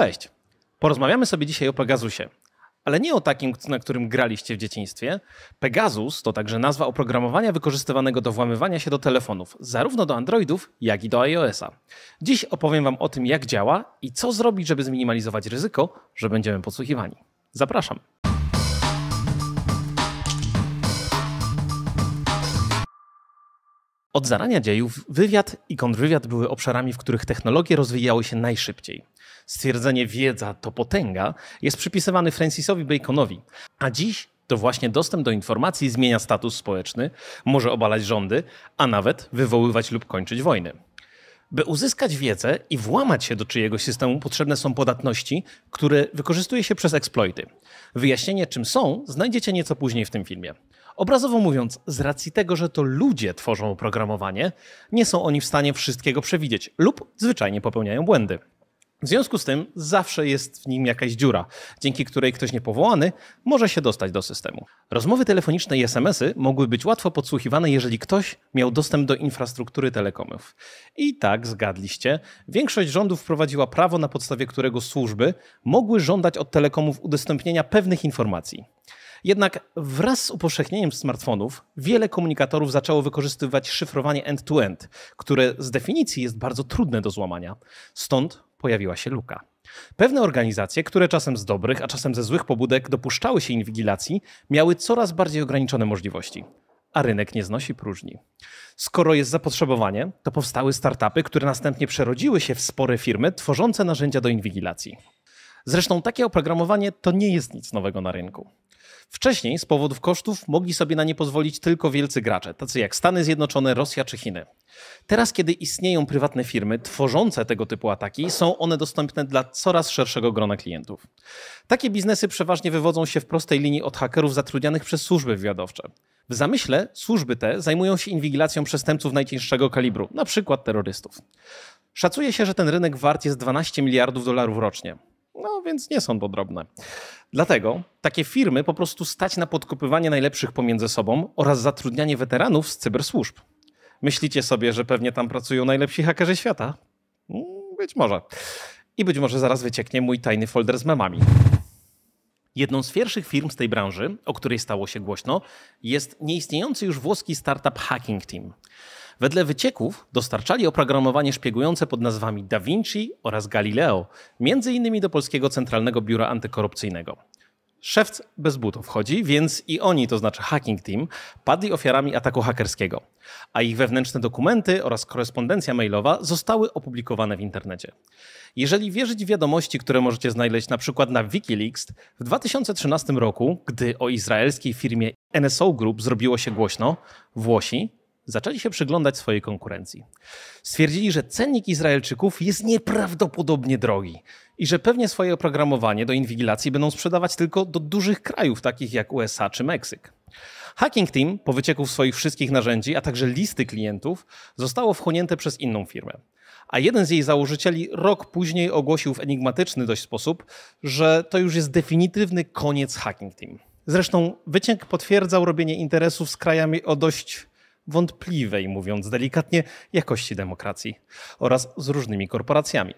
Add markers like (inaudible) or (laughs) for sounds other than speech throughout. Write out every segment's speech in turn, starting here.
Cześć. Porozmawiamy sobie dzisiaj o Pegasusie. Ale nie o takim, na którym graliście w dzieciństwie. Pegasus to także nazwa oprogramowania wykorzystywanego do włamywania się do telefonów, zarówno do Androidów, jak i do iOS-a. Dziś opowiem Wam o tym, jak działa i co zrobić, żeby zminimalizować ryzyko, że będziemy podsłuchiwani. Zapraszam. Od zarania dziejów wywiad i kontrwywiad były obszarami, w których technologie rozwijały się najszybciej stwierdzenie wiedza to potęga jest przypisywany Francisowi Baconowi, a dziś to właśnie dostęp do informacji zmienia status społeczny, może obalać rządy, a nawet wywoływać lub kończyć wojny. By uzyskać wiedzę i włamać się do czyjegoś systemu, potrzebne są podatności, które wykorzystuje się przez eksploity. Wyjaśnienie, czym są, znajdziecie nieco później w tym filmie. Obrazowo mówiąc, z racji tego, że to ludzie tworzą oprogramowanie, nie są oni w stanie wszystkiego przewidzieć lub zwyczajnie popełniają błędy. W związku z tym zawsze jest w nim jakaś dziura, dzięki której ktoś niepowołany może się dostać do systemu. Rozmowy telefoniczne i SMS-y mogły być łatwo podsłuchiwane, jeżeli ktoś miał dostęp do infrastruktury telekomów. I tak, zgadliście, większość rządów wprowadziła prawo, na podstawie którego służby mogły żądać od telekomów udostępnienia pewnych informacji. Jednak wraz z upowszechnieniem smartfonów wiele komunikatorów zaczęło wykorzystywać szyfrowanie end-to-end, -end, które z definicji jest bardzo trudne do złamania. Stąd pojawiła się luka. Pewne organizacje, które czasem z dobrych, a czasem ze złych pobudek dopuszczały się inwigilacji, miały coraz bardziej ograniczone możliwości. A rynek nie znosi próżni. Skoro jest zapotrzebowanie, to powstały startupy, które następnie przerodziły się w spore firmy tworzące narzędzia do inwigilacji. Zresztą takie oprogramowanie to nie jest nic nowego na rynku. Wcześniej z powodów kosztów mogli sobie na nie pozwolić tylko wielcy gracze, tacy jak Stany Zjednoczone, Rosja czy Chiny. Teraz, kiedy istnieją prywatne firmy tworzące tego typu ataki, są one dostępne dla coraz szerszego grona klientów. Takie biznesy przeważnie wywodzą się w prostej linii od hakerów zatrudnianych przez służby wywiadowcze. W zamyśle służby te zajmują się inwigilacją przestępców najcięższego kalibru, np. terrorystów. Szacuje się, że ten rynek wart jest 12 miliardów dolarów rocznie. No więc nie są to drobne. Dlatego takie firmy po prostu stać na podkopywanie najlepszych pomiędzy sobą oraz zatrudnianie weteranów z cybersłużb. Myślicie sobie, że pewnie tam pracują najlepsi hakerzy świata? Mm, być może. I być może zaraz wycieknie mój tajny folder z memami. Jedną z pierwszych firm z tej branży, o której stało się głośno, jest nieistniejący już włoski startup Hacking Team. Wedle wycieków dostarczali oprogramowanie szpiegujące pod nazwami Da Vinci oraz Galileo, między innymi do polskiego Centralnego Biura Antykorupcyjnego. Szewc bez butów chodzi, więc i oni, to znaczy Hacking Team, padli ofiarami ataku hakerskiego, a ich wewnętrzne dokumenty oraz korespondencja mailowa zostały opublikowane w internecie. Jeżeli wierzyć wiadomości, które możecie znaleźć na przykład na Wikileaks, w 2013 roku, gdy o izraelskiej firmie NSO Group zrobiło się głośno, Włosi zaczęli się przyglądać swojej konkurencji. Stwierdzili, że cennik Izraelczyków jest nieprawdopodobnie drogi i że pewnie swoje oprogramowanie do inwigilacji będą sprzedawać tylko do dużych krajów, takich jak USA czy Meksyk. Hacking Team, po wycieku swoich wszystkich narzędzi, a także listy klientów, zostało wchłonięte przez inną firmę. A jeden z jej założycieli rok później ogłosił w enigmatyczny dość sposób, że to już jest definitywny koniec Hacking Team. Zresztą wyciek potwierdzał robienie interesów z krajami o dość wątpliwej, mówiąc delikatnie, jakości demokracji oraz z różnymi korporacjami.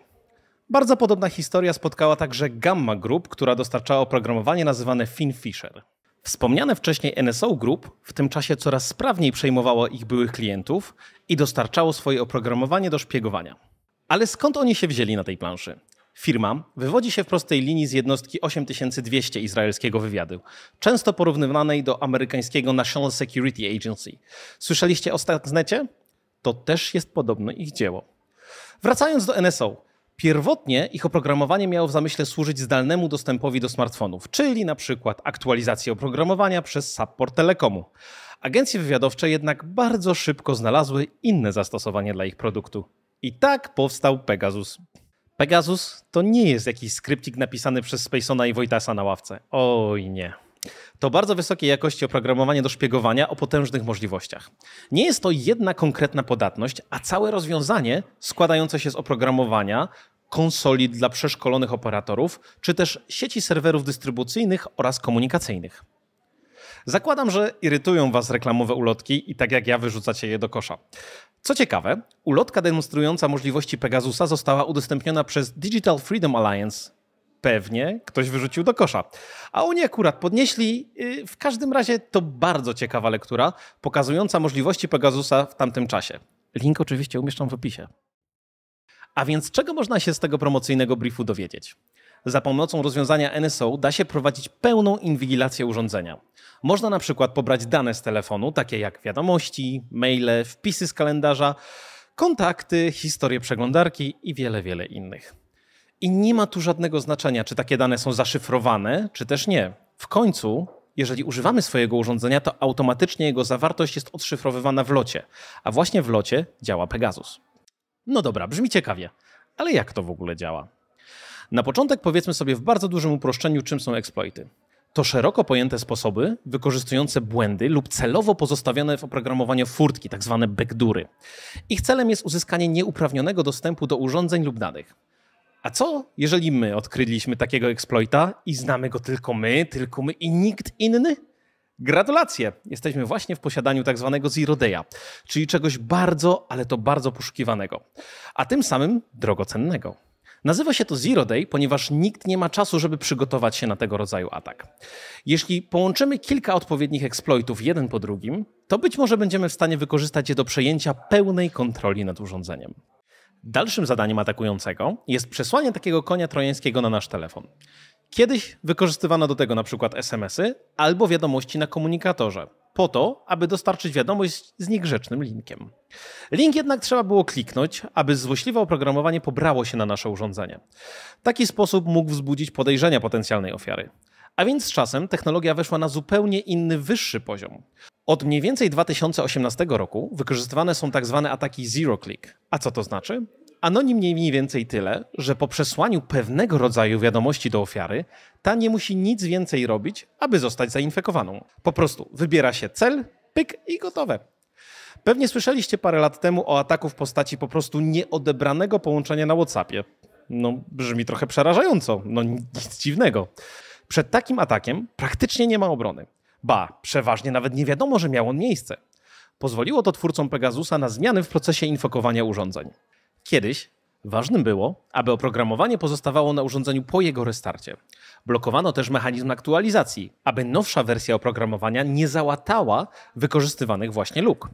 Bardzo podobna historia spotkała także Gamma Group, która dostarczała oprogramowanie nazywane FinFisher. Wspomniane wcześniej NSO Group w tym czasie coraz sprawniej przejmowało ich byłych klientów i dostarczało swoje oprogramowanie do szpiegowania. Ale skąd oni się wzięli na tej planszy? firma wywodzi się w prostej linii z jednostki 8200 izraelskiego wywiadu, często porównywanej do amerykańskiego National Security Agency. Słyszeliście o Statnecie? To też jest podobne ich dzieło. Wracając do NSO. Pierwotnie ich oprogramowanie miało w zamyśle służyć zdalnemu dostępowi do smartfonów, czyli na przykład aktualizacji oprogramowania przez support telekomu. Agencje wywiadowcze jednak bardzo szybko znalazły inne zastosowanie dla ich produktu. I tak powstał Pegasus. Pegasus to nie jest jakiś skryptik napisany przez Spacona i Wojtasa na ławce. Oj nie. To bardzo wysokiej jakości oprogramowanie do szpiegowania o potężnych możliwościach. Nie jest to jedna konkretna podatność, a całe rozwiązanie składające się z oprogramowania, konsoli dla przeszkolonych operatorów, czy też sieci serwerów dystrybucyjnych oraz komunikacyjnych. Zakładam, że irytują Was reklamowe ulotki i tak jak ja wyrzucacie je do kosza. Co ciekawe, ulotka demonstrująca możliwości Pegasusa została udostępniona przez Digital Freedom Alliance. Pewnie ktoś wyrzucił do kosza. A oni akurat podnieśli. Y, w każdym razie to bardzo ciekawa lektura, pokazująca możliwości Pegasusa w tamtym czasie. Link oczywiście umieszczam w opisie. A więc czego można się z tego promocyjnego briefu dowiedzieć? Za pomocą rozwiązania NSO da się prowadzić pełną inwigilację urządzenia. Można na przykład pobrać dane z telefonu, takie jak wiadomości, maile, wpisy z kalendarza, kontakty, historię przeglądarki i wiele, wiele innych. I nie ma tu żadnego znaczenia, czy takie dane są zaszyfrowane, czy też nie. W końcu jeżeli używamy swojego urządzenia, to automatycznie jego zawartość jest odszyfrowywana w locie, a właśnie w locie działa Pegasus. No dobra, brzmi ciekawie, ale jak to w ogóle działa? Na początek powiedzmy sobie w bardzo dużym uproszczeniu, czym są exploity. To szeroko pojęte sposoby wykorzystujące błędy lub celowo pozostawione w oprogramowaniu furtki, tak zwane backdury. Ich celem jest uzyskanie nieuprawnionego dostępu do urządzeń lub danych. A co, jeżeli my odkryliśmy takiego exploita i znamy go tylko my, tylko my i nikt inny? Gratulacje! Jesteśmy właśnie w posiadaniu tak zwanego Zero Day'a, czyli czegoś bardzo, ale to bardzo poszukiwanego, a tym samym drogocennego. Nazywa się to Zero Day, ponieważ nikt nie ma czasu, żeby przygotować się na tego rodzaju atak. Jeśli połączymy kilka odpowiednich exploitów jeden po drugim, to być może będziemy w stanie wykorzystać je do przejęcia pełnej kontroli nad urządzeniem. Dalszym zadaniem atakującego jest przesłanie takiego konia trojańskiego na nasz telefon. Kiedyś wykorzystywano do tego na przykład SMS-y albo wiadomości na komunikatorze, po to, aby dostarczyć wiadomość z niegrzecznym linkiem. Link jednak trzeba było kliknąć, aby złośliwe oprogramowanie pobrało się na nasze urządzenie. Taki sposób mógł wzbudzić podejrzenia potencjalnej ofiary. A więc z czasem technologia weszła na zupełnie inny, wyższy poziom. Od mniej więcej 2018 roku wykorzystywane są tak zwane ataki zero click. A co to znaczy? Anonim nie mniej więcej tyle, że po przesłaniu pewnego rodzaju wiadomości do ofiary, ta nie musi nic więcej robić, aby zostać zainfekowaną. Po prostu wybiera się cel, pyk i gotowe. Pewnie słyszeliście parę lat temu o ataku w postaci po prostu nieodebranego połączenia na WhatsAppie. No, brzmi trochę przerażająco, no nic dziwnego. Przed takim atakiem praktycznie nie ma obrony. Ba, przeważnie nawet nie wiadomo, że miał on miejsce. Pozwoliło to twórcom Pegasusa na zmiany w procesie infokowania urządzeń. Kiedyś ważnym było, aby oprogramowanie pozostawało na urządzeniu po jego restarcie. Blokowano też mechanizm aktualizacji, aby nowsza wersja oprogramowania nie załatała wykorzystywanych właśnie luk.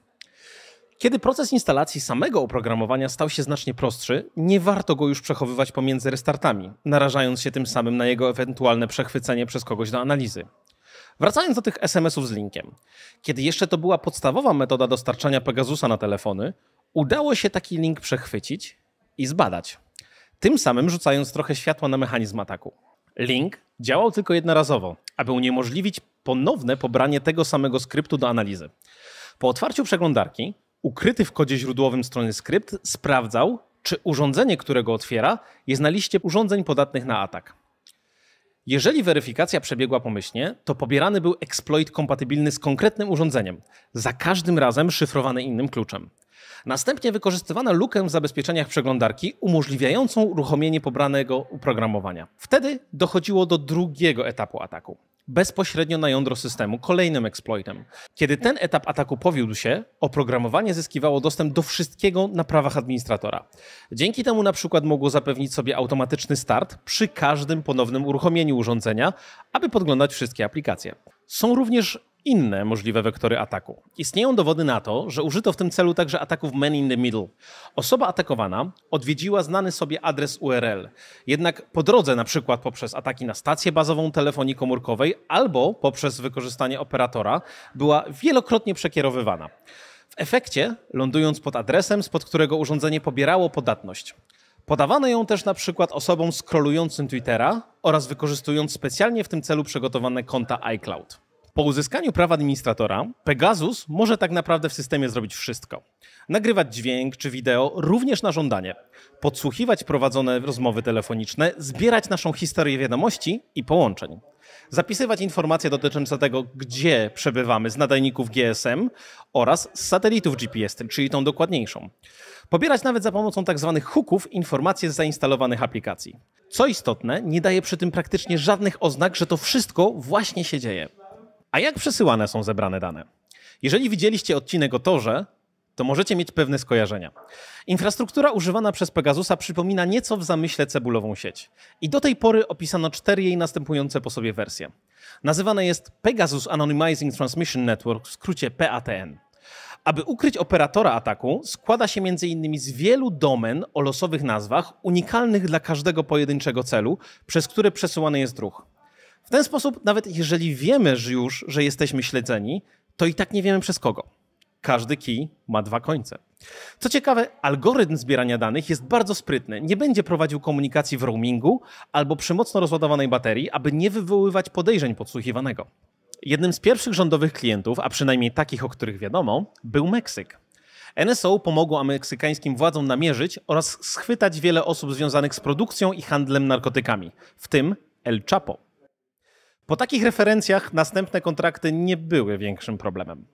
Kiedy proces instalacji samego oprogramowania stał się znacznie prostszy, nie warto go już przechowywać pomiędzy restartami, narażając się tym samym na jego ewentualne przechwycenie przez kogoś do analizy. Wracając do tych SMS-ów z linkiem. Kiedy jeszcze to była podstawowa metoda dostarczania Pegasusa na telefony, udało się taki link przechwycić i zbadać, tym samym rzucając trochę światła na mechanizm ataku. Link działał tylko jednorazowo, aby uniemożliwić ponowne pobranie tego samego skryptu do analizy. Po otwarciu przeglądarki, ukryty w kodzie źródłowym strony skrypt sprawdzał, czy urządzenie, którego otwiera, jest na liście urządzeń podatnych na atak. Jeżeli weryfikacja przebiegła pomyślnie, to pobierany był exploit kompatybilny z konkretnym urządzeniem, za każdym razem szyfrowany innym kluczem. Następnie wykorzystywano lukę w zabezpieczeniach przeglądarki umożliwiającą uruchomienie pobranego oprogramowania. Wtedy dochodziło do drugiego etapu ataku. Bezpośrednio na jądro systemu, kolejnym exploitem. Kiedy ten etap ataku powiódł się, oprogramowanie zyskiwało dostęp do wszystkiego na prawach administratora. Dzięki temu na przykład mogło zapewnić sobie automatyczny start przy każdym ponownym uruchomieniu urządzenia, aby podglądać wszystkie aplikacje. Są również inne możliwe wektory ataku. Istnieją dowody na to, że użyto w tym celu także ataków man in the middle. Osoba atakowana odwiedziła znany sobie adres URL, jednak po drodze na przykład poprzez ataki na stację bazową telefonii komórkowej albo poprzez wykorzystanie operatora była wielokrotnie przekierowywana. W efekcie lądując pod adresem, spod którego urządzenie pobierało podatność. Podawano ją też na przykład osobom scrollującym Twittera oraz wykorzystując specjalnie w tym celu przygotowane konta iCloud. Po uzyskaniu prawa administratora, Pegasus może tak naprawdę w systemie zrobić wszystko. Nagrywać dźwięk czy wideo również na żądanie, podsłuchiwać prowadzone rozmowy telefoniczne, zbierać naszą historię wiadomości i połączeń, zapisywać informacje dotyczące tego, gdzie przebywamy z nadajników GSM oraz z satelitów GPS, czyli tą dokładniejszą. Pobierać nawet za pomocą tzw. Tak hooków informacje z zainstalowanych aplikacji. Co istotne, nie daje przy tym praktycznie żadnych oznak, że to wszystko właśnie się dzieje. A jak przesyłane są zebrane dane? Jeżeli widzieliście odcinek o torze, to możecie mieć pewne skojarzenia. Infrastruktura używana przez Pegasusa przypomina nieco w zamyśle cebulową sieć. I do tej pory opisano cztery jej następujące po sobie wersje. Nazywane jest Pegasus Anonymizing Transmission Network, w skrócie PATN. Aby ukryć operatora ataku, składa się m.in. z wielu domen o losowych nazwach, unikalnych dla każdego pojedynczego celu, przez które przesyłany jest ruch. W ten sposób, nawet jeżeli wiemy że już, że jesteśmy śledzeni, to i tak nie wiemy przez kogo. Każdy kij ma dwa końce. Co ciekawe, algorytm zbierania danych jest bardzo sprytny. Nie będzie prowadził komunikacji w roamingu albo przy mocno rozładowanej baterii, aby nie wywoływać podejrzeń podsłuchiwanego. Jednym z pierwszych rządowych klientów, a przynajmniej takich, o których wiadomo, był Meksyk. NSO pomogło amerykańskim władzom namierzyć oraz schwytać wiele osób związanych z produkcją i handlem narkotykami, w tym El Chapo. Po takich referencjach następne kontrakty nie były większym problemem.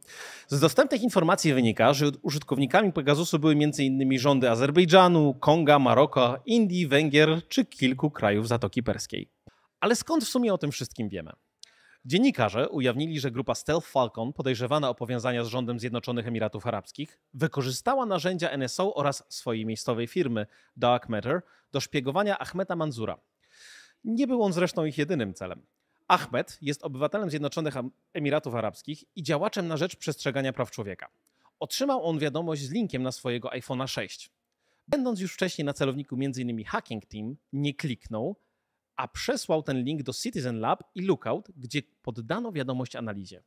Z dostępnych informacji wynika, że użytkownikami Pegasusu były m.in. rządy Azerbejdżanu, Konga, Maroka, Indii, Węgier czy kilku krajów Zatoki Perskiej. Ale skąd w sumie o tym wszystkim wiemy? Dziennikarze ujawnili, że grupa Stealth Falcon, podejrzewana o powiązania z rządem Zjednoczonych Emiratów Arabskich, wykorzystała narzędzia NSO oraz swojej miejscowej firmy Dark Matter do szpiegowania Ahmeta Manzura. Nie był on zresztą ich jedynym celem. Ahmed jest obywatelem Zjednoczonych Emiratów Arabskich i działaczem na rzecz przestrzegania praw człowieka. Otrzymał on wiadomość z linkiem na swojego iPhone'a 6. Będąc już wcześniej na celowniku m.in. Hacking Team, nie kliknął, a przesłał ten link do Citizen Lab i Lookout, gdzie poddano wiadomość analizie.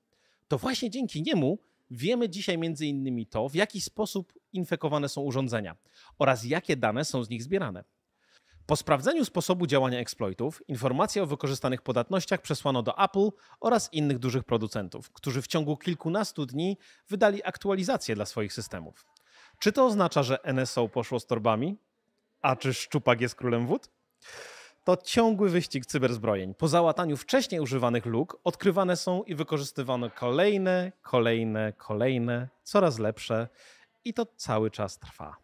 To właśnie dzięki niemu wiemy dzisiaj m.in. to, w jaki sposób infekowane są urządzenia oraz jakie dane są z nich zbierane. Po sprawdzeniu sposobu działania exploitów, informacje o wykorzystanych podatnościach przesłano do Apple oraz innych dużych producentów, którzy w ciągu kilkunastu dni wydali aktualizacje dla swoich systemów. Czy to oznacza, że NSO poszło z torbami? A czy szczupak jest królem wód? To ciągły wyścig cyberzbrojeń. Po załataniu wcześniej używanych luk odkrywane są i wykorzystywane kolejne, kolejne, kolejne, coraz lepsze i to cały czas trwa.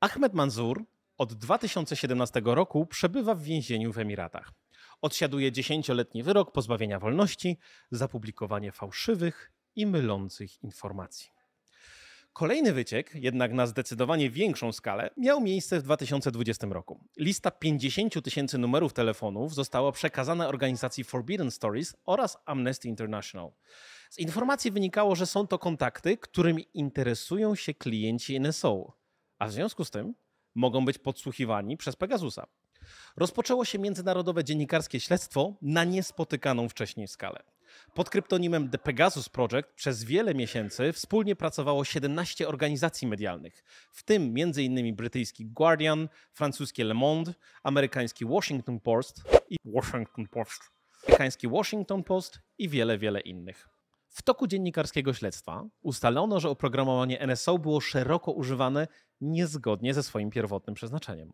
Ahmed Manzur, od 2017 roku przebywa w więzieniu w Emiratach. Odsiaduje dziesięcioletni wyrok pozbawienia wolności za publikowanie fałszywych i mylących informacji. Kolejny wyciek, jednak na zdecydowanie większą skalę, miał miejsce w 2020 roku. Lista 50 tysięcy numerów telefonów została przekazana organizacji Forbidden Stories oraz Amnesty International. Z informacji wynikało, że są to kontakty, którymi interesują się klienci NSO. A w związku z tym mogą być podsłuchiwani przez Pegasusa. Rozpoczęło się międzynarodowe dziennikarskie śledztwo na niespotykaną wcześniej skalę. Pod kryptonimem The Pegasus Project przez wiele miesięcy wspólnie pracowało 17 organizacji medialnych, w tym m.in. brytyjski Guardian, francuskie Le Monde, amerykański Washington Post i Washington Post, amerykański Washington Post i wiele, wiele innych. W toku dziennikarskiego śledztwa ustalono, że oprogramowanie NSO było szeroko używane niezgodnie ze swoim pierwotnym przeznaczeniem.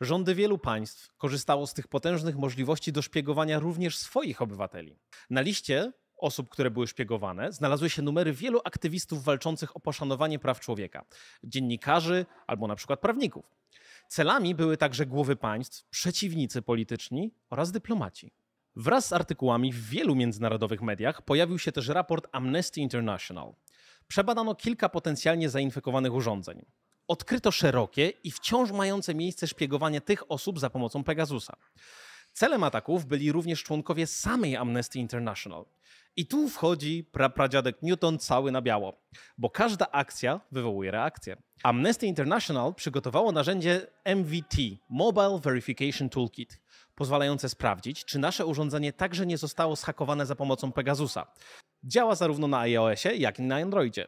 Rządy wielu państw korzystało z tych potężnych możliwości do szpiegowania również swoich obywateli. Na liście osób, które były szpiegowane, znalazły się numery wielu aktywistów walczących o poszanowanie praw człowieka, dziennikarzy albo na przykład prawników. Celami były także głowy państw, przeciwnicy polityczni oraz dyplomaci. Wraz z artykułami w wielu międzynarodowych mediach pojawił się też raport Amnesty International. Przebadano kilka potencjalnie zainfekowanych urządzeń odkryto szerokie i wciąż mające miejsce szpiegowanie tych osób za pomocą Pegasusa. Celem ataków byli również członkowie samej Amnesty International. I tu wchodzi pradziadek Newton cały na biało, bo każda akcja wywołuje reakcję. Amnesty International przygotowało narzędzie MVT Mobile Verification Toolkit, pozwalające sprawdzić, czy nasze urządzenie także nie zostało schakowane za pomocą Pegasusa. Działa zarówno na iOSie, jak i na Androidzie.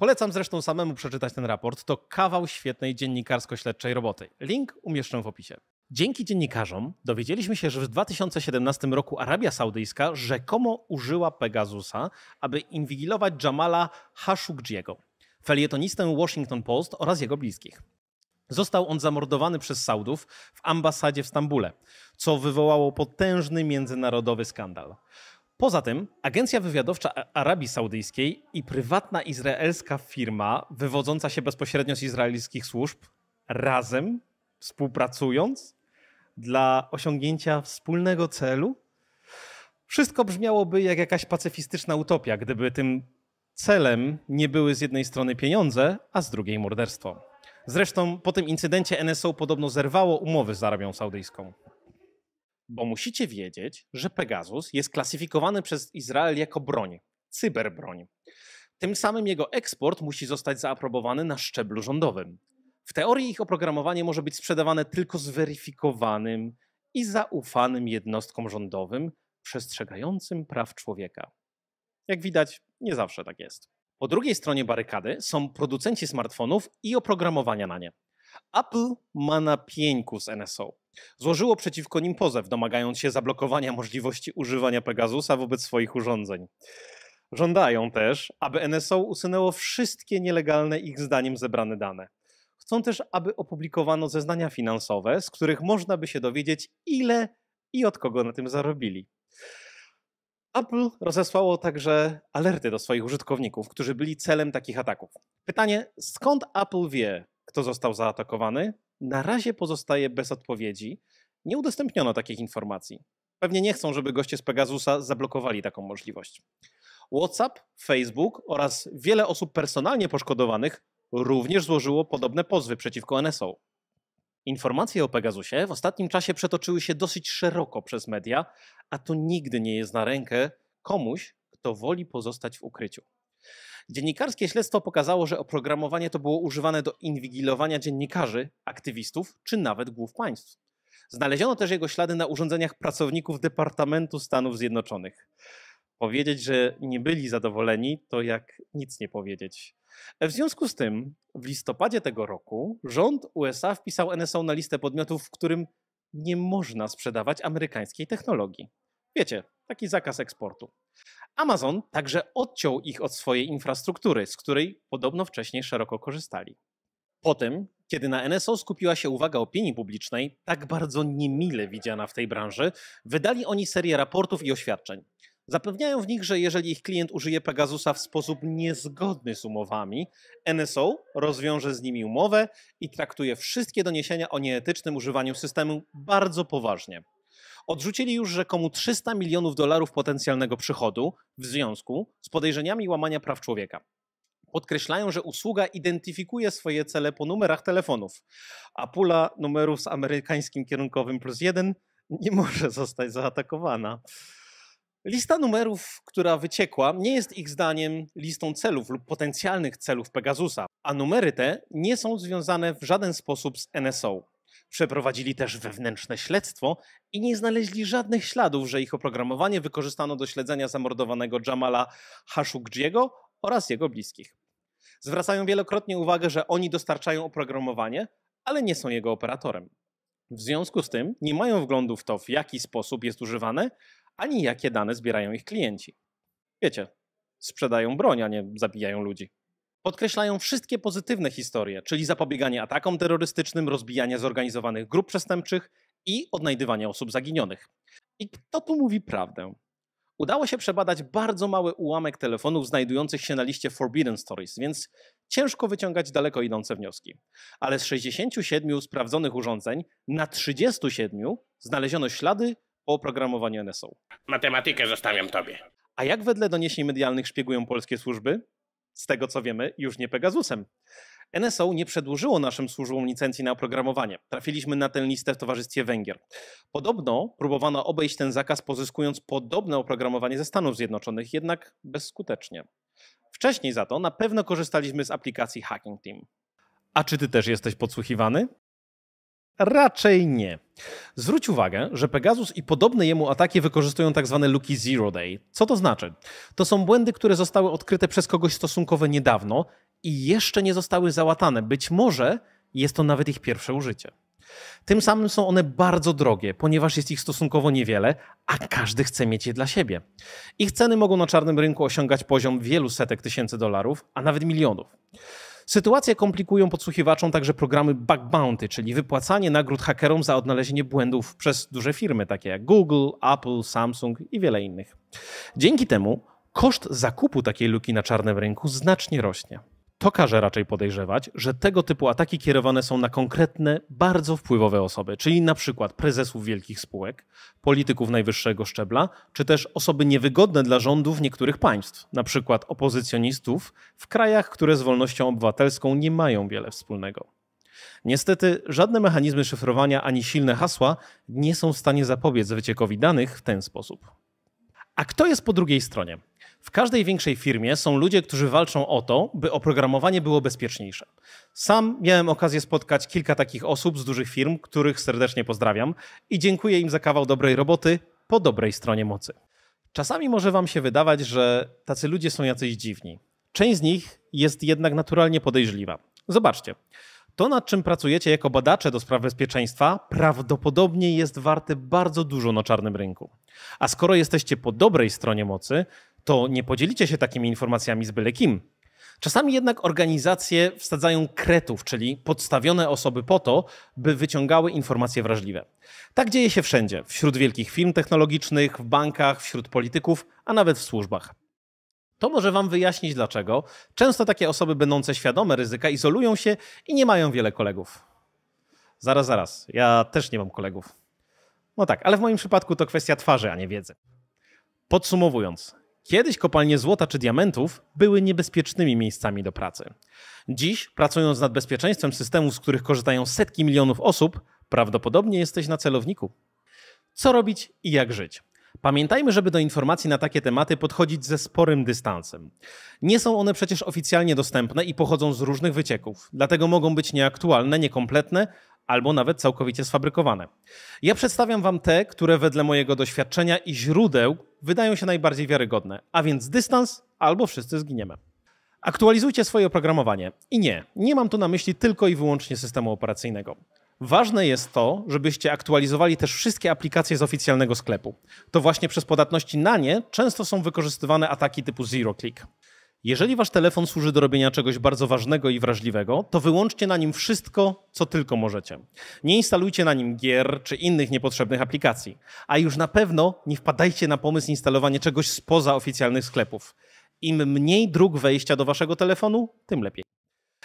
Polecam zresztą samemu przeczytać ten raport. To kawał świetnej dziennikarsko-śledczej roboty. Link umieszczę w opisie. Dzięki dziennikarzom dowiedzieliśmy się, że w 2017 roku Arabia Saudyjska rzekomo użyła Pegasusa, aby inwigilować Jamala Khashoggiego, felietonistę Washington Post oraz jego bliskich. Został on zamordowany przez Saudów w ambasadzie w Stambule, co wywołało potężny międzynarodowy skandal. Poza tym agencja wywiadowcza Arabii Saudyjskiej i prywatna izraelska firma wywodząca się bezpośrednio z izraelskich służb razem współpracując dla osiągnięcia wspólnego celu? Wszystko brzmiałoby jak jakaś pacyfistyczna utopia, gdyby tym celem nie były z jednej strony pieniądze, a z drugiej morderstwo. Zresztą po tym incydencie NSO podobno zerwało umowy z Arabią Saudyjską. Bo musicie wiedzieć, że Pegasus jest klasyfikowany przez Izrael jako broń, cyberbroń. Tym samym jego eksport musi zostać zaaprobowany na szczeblu rządowym. W teorii ich oprogramowanie może być sprzedawane tylko zweryfikowanym i zaufanym jednostkom rządowym przestrzegającym praw człowieka. Jak widać, nie zawsze tak jest. Po drugiej stronie barykady są producenci smartfonów i oprogramowania na nie. Apple ma na pieńku z NSO. Złożyło przeciwko nim pozew, domagając się zablokowania możliwości używania Pegasusa wobec swoich urządzeń. Żądają też, aby NSO usunęło wszystkie nielegalne ich zdaniem zebrane dane. Chcą też, aby opublikowano zeznania finansowe, z których można by się dowiedzieć, ile i od kogo na tym zarobili. Apple rozesłało także alerty do swoich użytkowników, którzy byli celem takich ataków. Pytanie, skąd Apple wie, kto został zaatakowany, na razie pozostaje bez odpowiedzi. Nie udostępniono takich informacji. Pewnie nie chcą, żeby goście z Pegasusa zablokowali taką możliwość. WhatsApp, Facebook oraz wiele osób personalnie poszkodowanych również złożyło podobne pozwy przeciwko NSO. Informacje o Pegasusie w ostatnim czasie przetoczyły się dosyć szeroko przez media, a to nigdy nie jest na rękę komuś, kto woli pozostać w ukryciu. Dziennikarskie śledztwo pokazało, że oprogramowanie to było używane do inwigilowania dziennikarzy, aktywistów czy nawet głów państw. Znaleziono też jego ślady na urządzeniach pracowników Departamentu Stanów Zjednoczonych. Powiedzieć, że nie byli zadowoleni, to jak nic nie powiedzieć. W związku z tym, w listopadzie tego roku rząd USA wpisał NSO na listę podmiotów, w którym nie można sprzedawać amerykańskiej technologii. Wiecie, taki zakaz eksportu. Amazon także odciął ich od swojej infrastruktury, z której podobno wcześniej szeroko korzystali. Po tym, kiedy na NSO skupiła się uwaga opinii publicznej, tak bardzo niemile widziana w tej branży, wydali oni serię raportów i oświadczeń. Zapewniają w nich, że jeżeli ich klient użyje Pegasusa w sposób niezgodny z umowami, NSO rozwiąże z nimi umowę i traktuje wszystkie doniesienia o nieetycznym używaniu systemu bardzo poważnie odrzucili już rzekomo 300 milionów dolarów potencjalnego przychodu w związku z podejrzeniami łamania praw człowieka. Podkreślają, że usługa identyfikuje swoje cele po numerach telefonów, a pula numerów z amerykańskim kierunkowym plus jeden nie może zostać zaatakowana. Lista numerów, która wyciekła, nie jest ich zdaniem listą celów lub potencjalnych celów Pegasusa, a numery te nie są związane w żaden sposób z NSO. Przeprowadzili też wewnętrzne śledztwo i nie znaleźli żadnych śladów, że ich oprogramowanie wykorzystano do śledzenia zamordowanego Jamala Khashoggiego oraz jego bliskich. Zwracają wielokrotnie uwagę, że oni dostarczają oprogramowanie, ale nie są jego operatorem. W związku z tym nie mają wglądu w to, w jaki sposób jest używane, ani jakie dane zbierają ich klienci. Wiecie, sprzedają broń, a nie zabijają ludzi podkreślają wszystkie pozytywne historie, czyli zapobieganie atakom terrorystycznym, rozbijanie zorganizowanych grup przestępczych i odnajdywanie osób zaginionych. I kto tu mówi prawdę? Udało się przebadać bardzo mały ułamek telefonów znajdujących się na liście Forbidden Stories, więc ciężko wyciągać daleko idące wnioski. Ale z 67 sprawdzonych urządzeń na 37 znaleziono ślady po oprogramowaniu NSO. Matematykę zostawiam tobie. A jak wedle doniesień medialnych szpiegują polskie służby? z tego co wiemy, już nie Pegasusem. NSO nie przedłużyło naszym służbom licencji na oprogramowanie. Trafiliśmy na tę listę w Towarzystwie Węgier. Podobno próbowano obejść ten zakaz, pozyskując podobne oprogramowanie ze Stanów Zjednoczonych, jednak bezskutecznie. Wcześniej za to na pewno korzystaliśmy z aplikacji Hacking Team. A czy ty też jesteś podsłuchiwany? Raczej nie. Zwróć uwagę, że Pegasus i podobne jemu ataki wykorzystują tzw. Tak luki zero day. Co to znaczy? To są błędy, które zostały odkryte przez kogoś stosunkowo niedawno i jeszcze nie zostały załatane. Być może jest to nawet ich pierwsze użycie. Tym samym są one bardzo drogie, ponieważ jest ich stosunkowo niewiele, a każdy chce mieć je dla siebie. Ich ceny mogą na czarnym rynku osiągać poziom wielu setek tysięcy dolarów, a nawet milionów. Sytuację komplikują podsłuchiwaczom także programy bug bounty, czyli wypłacanie nagród hakerom za odnalezienie błędów przez duże firmy, takie jak Google, Apple, Samsung i wiele innych. Dzięki temu koszt zakupu takiej luki na czarnym rynku znacznie rośnie. To każe raczej podejrzewać, że tego typu ataki kierowane są na konkretne, bardzo wpływowe osoby, czyli na przykład prezesów wielkich spółek, polityków najwyższego szczebla, czy też osoby niewygodne dla rządów niektórych państw, na przykład opozycjonistów w krajach, które z wolnością obywatelską nie mają wiele wspólnego. Niestety żadne mechanizmy szyfrowania ani silne hasła nie są w stanie zapobiec wyciekowi danych w ten sposób. A kto jest po drugiej stronie? W każdej większej firmie są ludzie, którzy walczą o to, by oprogramowanie było bezpieczniejsze. Sam miałem okazję spotkać kilka takich osób z dużych firm, których serdecznie pozdrawiam i dziękuję im za kawał dobrej roboty po dobrej stronie mocy. Czasami może Wam się wydawać, że tacy ludzie są jacyś dziwni. Część z nich jest jednak naturalnie podejrzliwa. Zobaczcie. To, nad czym pracujecie jako badacze do spraw bezpieczeństwa, prawdopodobnie jest warte bardzo dużo na czarnym rynku. A skoro jesteście po dobrej stronie mocy, to nie podzielicie się takimi informacjami z byle kim. Czasami jednak organizacje wsadzają kretów, czyli podstawione osoby po to, by wyciągały informacje wrażliwe. Tak dzieje się wszędzie, wśród wielkich firm technologicznych, w bankach, wśród polityków, a nawet w służbach. To może Wam wyjaśnić, dlaczego często takie osoby będące świadome ryzyka izolują się i nie mają wiele kolegów. Zaraz, zaraz, ja też nie mam kolegów. No tak, ale w moim przypadku to kwestia twarzy, a nie wiedzy. Podsumowując, Kiedyś kopalnie złota czy diamentów były niebezpiecznymi miejscami do pracy. Dziś, pracując nad bezpieczeństwem systemów, z których korzystają setki milionów osób, prawdopodobnie jesteś na celowniku. Co robić i jak żyć? Pamiętajmy, żeby do informacji na takie tematy podchodzić ze sporym dystansem. Nie są one przecież oficjalnie dostępne i pochodzą z różnych wycieków, dlatego mogą być nieaktualne, niekompletne albo nawet całkowicie sfabrykowane. Ja przedstawiam Wam te, które wedle mojego doświadczenia i źródeł wydają się najbardziej wiarygodne, a więc dystans albo wszyscy zginiemy. Aktualizujcie swoje oprogramowanie. I nie, nie mam tu na myśli tylko i wyłącznie systemu operacyjnego. Ważne jest to, żebyście aktualizowali też wszystkie aplikacje z oficjalnego sklepu. To właśnie przez podatności na nie często są wykorzystywane ataki typu zero click. Jeżeli wasz telefon służy do robienia czegoś bardzo ważnego i wrażliwego, to wyłączcie na nim wszystko, co tylko możecie. Nie instalujcie na nim gier czy innych niepotrzebnych aplikacji, a już na pewno nie wpadajcie na pomysł instalowania czegoś spoza oficjalnych sklepów. Im mniej dróg wejścia do waszego telefonu, tym lepiej.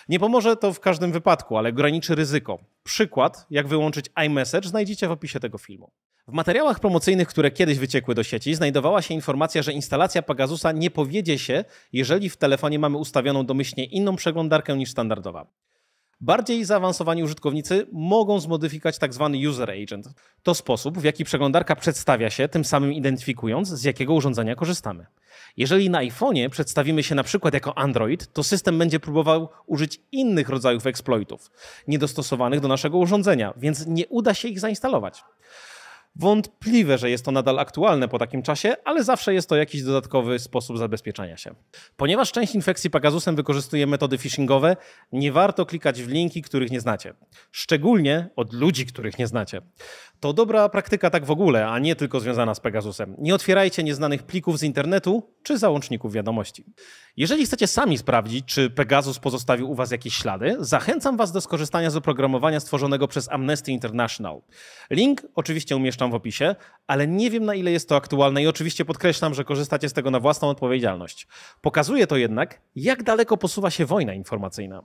Nie pomoże to w każdym wypadku, ale graniczy ryzyko. Przykład, jak wyłączyć iMessage, znajdziecie w opisie tego filmu. W materiałach promocyjnych, które kiedyś wyciekły do sieci, znajdowała się informacja, że instalacja Pagasusa nie powiedzie się, jeżeli w telefonie mamy ustawioną domyślnie inną przeglądarkę niż standardowa. Bardziej zaawansowani użytkownicy mogą zmodyfikować tzw. Tak user agent. To sposób, w jaki przeglądarka przedstawia się, tym samym identyfikując, z jakiego urządzenia korzystamy. Jeżeli na iPhone'ie przedstawimy się na przykład jako Android, to system będzie próbował użyć innych rodzajów exploitów, niedostosowanych do naszego urządzenia, więc nie uda się ich zainstalować. Wątpliwe, że jest to nadal aktualne po takim czasie, ale zawsze jest to jakiś dodatkowy sposób zabezpieczenia się. Ponieważ część infekcji Pegasusem wykorzystuje metody phishingowe, nie warto klikać w linki, których nie znacie. Szczególnie od ludzi, których nie znacie. To dobra praktyka tak w ogóle, a nie tylko związana z Pegasusem. Nie otwierajcie nieznanych plików z internetu czy załączników wiadomości. Jeżeli chcecie sami sprawdzić, czy Pegasus pozostawił u Was jakieś ślady, zachęcam Was do skorzystania z oprogramowania stworzonego przez Amnesty International. Link oczywiście umieszczam tam w opisie, ale nie wiem na ile jest to aktualne i oczywiście podkreślam, że korzystacie z tego na własną odpowiedzialność. Pokazuje to jednak, jak daleko posuwa się wojna informacyjna.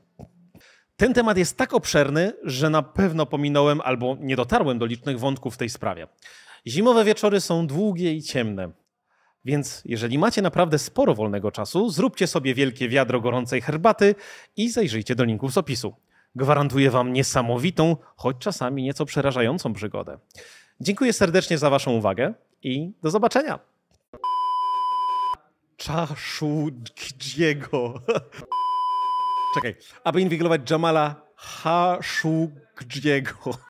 Ten temat jest tak obszerny, że na pewno pominąłem albo nie dotarłem do licznych wątków w tej sprawie. Zimowe wieczory są długie i ciemne. Więc jeżeli macie naprawdę sporo wolnego czasu, zróbcie sobie wielkie wiadro gorącej herbaty i zajrzyjcie do linków z opisu. Gwarantuję Wam niesamowitą, choć czasami nieco przerażającą przygodę. Dziękuję serdecznie za Waszą uwagę i do zobaczenia. Czaszu Gdziego. (laughs) Czekaj, aby inwigilować Jamala Haszugdziego.